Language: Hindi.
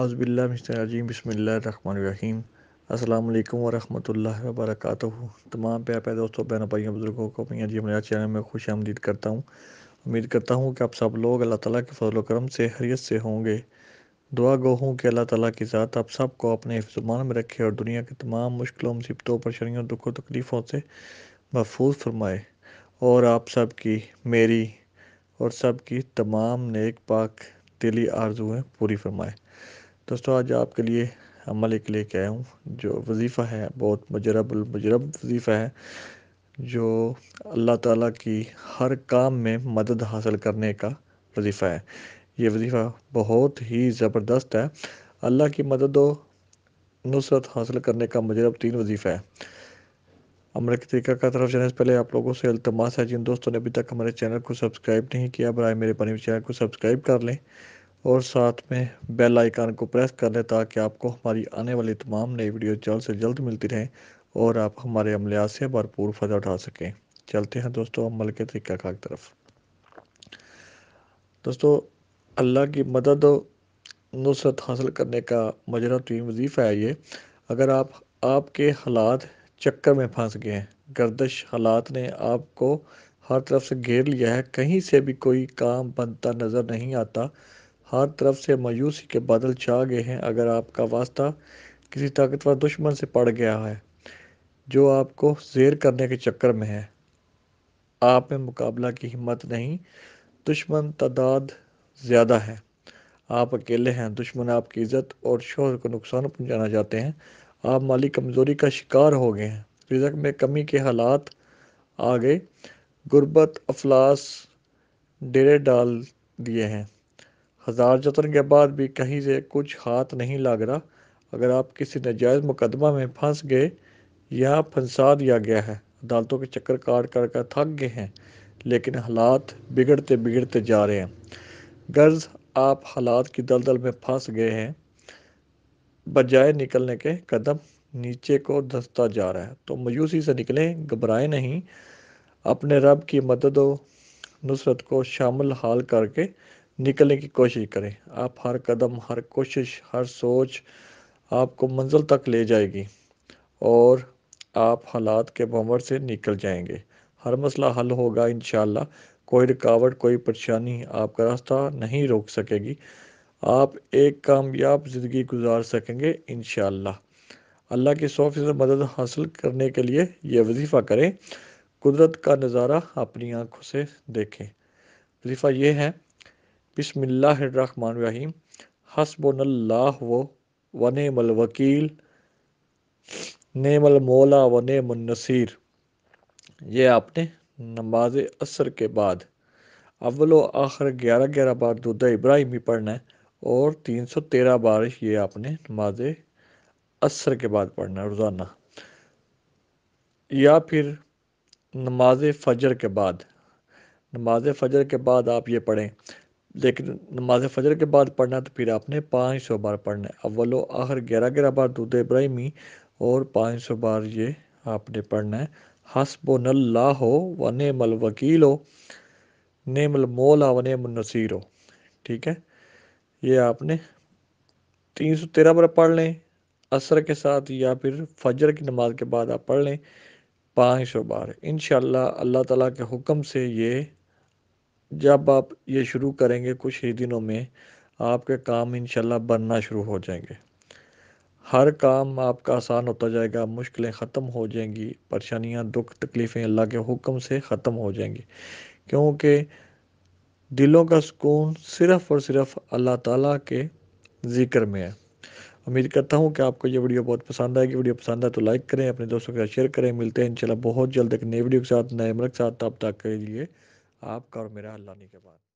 अज़बिल्लाजीम रिम अल्लाम वरहमल वर्क तमाम प्यार प्यार दोस्तों बहनों भाइयों बुज़ुर्गों को मियाँ जी मेरा चैनल में खुश आमदीद करता हूँ उम्मीद करता हूँ कि आप सब लोग अल्लाह ताला के फजल करम से हरियत से होंगे दुआ गो हूँ कि अल्लाह ताला की ज़ात आप सबको अपने हिफ्जमान में रखे और दुनिया की तमाम मुश्किलों मुसीबतों परेशानियों दुखों तकलीफ़ों से महफूज फरमाए और आप सब की मेरी और सब की तमाम नेक पाक दिली आरजुएँ पूरी फरमाए दोस्तों आज आपके लिए अमल के लिए क्या हूँ जो वजीफ़ा है बहुत मजरब मजरब वजीफ़ा है जो अल्लाह ताला की हर काम में मदद हासिल करने का वजीफ़ा है ये वजीफ़ा बहुत ही ज़बरदस्त है अल्लाह की मदद व नुसरत हासिल करने का मजरब तीन वजीफ़ा है अमर के तरीका का तरफ जाने से पहले आप लोगों से अल्तमास है जिन दोस्तों ने अभी तक हमारे चैनल को सब्सक्राइब नहीं किया बरए मेरे पानी चैनल को सब्सक्राइब कर लें और साथ में बेल आइकान को प्रेस कर लें ताकि आपको हमारी आने वाली तमाम नई वीडियो जल्द से जल्द मिलती रहें और आप हमारे अमलियात से भरपूर फ़ायदा उठा सकें चलते हैं दोस्तों अमल के तरीका का तरफ दोस्तों अल्लाह की मदद नुसरत हासिल करने का मजरा तवीन तो वजीफ़ा है ये अगर आप आपके हालात चक्कर में फंस गए हैं गर्दश हालात ने आपको हर तरफ से घेर लिया है कहीं से भी कोई काम बनता नज़र नहीं आता हर तरफ से मायूसी के बादल छा गए हैं अगर आपका वास्ता किसी ताकतवर दुश्मन से पड़ गया है जो आपको जेर करने के चक्कर में है आप में मुकाबला की हिम्मत नहीं दुश्मन तादाद ज़्यादा है आप अकेले हैं दुश्मन आपकी इज़्ज़त और शोहर को नुकसान पहुंचाना चाहते हैं आप माली कमज़ोरी का शिकार हो गए हैं रिजक में कमी के हालात आ गए गुर्बत अफलास डेरे डाल दिए हैं हज़ार जतन के बाद भी कहीं से कुछ हाथ नहीं लग रहा अगर आप किसी नजायज़ मुकदमा में फंस गए या फंसा दिया गया है अदालतों के चक्कर काट कर कर थक गए हैं लेकिन हालात बिगड़ते बिगड़ते जा रहे हैं गर्ज आप हालात की दलदल में फंस गए हैं बजाय निकलने के कदम नीचे को धसता जा रहा है तो मायूसी से निकलें घबराएं नहीं अपने रब की मदद और नुसरत को शामिल हाल करके निकलने की कोशिश करें आप हर कदम हर कोशिश हर सोच आपको मंजिल तक ले जाएगी और आप हालात के भंवर से निकल जाएंगे हर मसला हल होगा इन कोई रुकावट कोई परेशानी आपका रास्ता नहीं रोक सकेगी आप एक कामयाब ज़िंदगी गुजार सकेंगे इन अल्लाह की सौ फीसद मदद हासिल करने के लिए ये वजीफ़ा करें कुदरत का नज़ारा अपनी आँखों से देखें वजीफ़ा ये है बिसमीम हसबल्लाह व वनेमल वकील नेमल मौला व नमल नसीर ये आपने नमाज असर के बाद अव्वल आखिर ग्यारह ग्यारह बार दुदा इब्राहिमी पढ़ना है और तीन सौ तेरह बार ये आपने नमाज असर के बाद पढ़ना है रोज़ाना या फिर नमाज फजर के बाद नमाज फजर के बाद आप ये पढ़ें लेकिन नमाज फजर के बाद पढ़ना तो फिर आपने पाँच सौ बार पढ़ना है अव्वल आखिर ग्यारह ग्यारह बार दूध इब्राहिमी और पाँच सौ बार ये आपने पढ़ना है हसब नल्ला हो व नेमल वकील हो नेमल मोला व नेम नसीर हो ठीक है ये आपने तीन सौ तेरह बार पढ़ लें असर के साथ या फिर फजर की नमाज के बाद आप पढ़ लें पाँच सौ बार इन अल्लाह ताला के हुक्म से ये जब आप ये शुरू करेंगे कुछ ही दिनों में आपके काम इनशाला बनना शुरू हो जाएंगे हर काम आपका आसान होता जाएगा मुश्किलें ख़त्म हो जाएंगी परेशानियाँ दुख तकलीफ़ें अल्लाह के हुक्म से ख़त्म हो जाएंगी क्योंकि दिलों का सुकून सिर्फ़ और सिर्फ़ अल्लाह ताला के ज़िक्र में है उम्मीद करता हूँ कि आपको ये वीडियो बहुत पसंद आएगी वीडियो पसंद आए तो लाइक करें अपने दोस्तों के साथ शेयर करें मिलते हैं इंशाल्लाह बहुत जल्द एक नए वीडियो के साथ नए अमर के साथ तब तक के लिए आपका और मेरा अल्लाह ने के बाद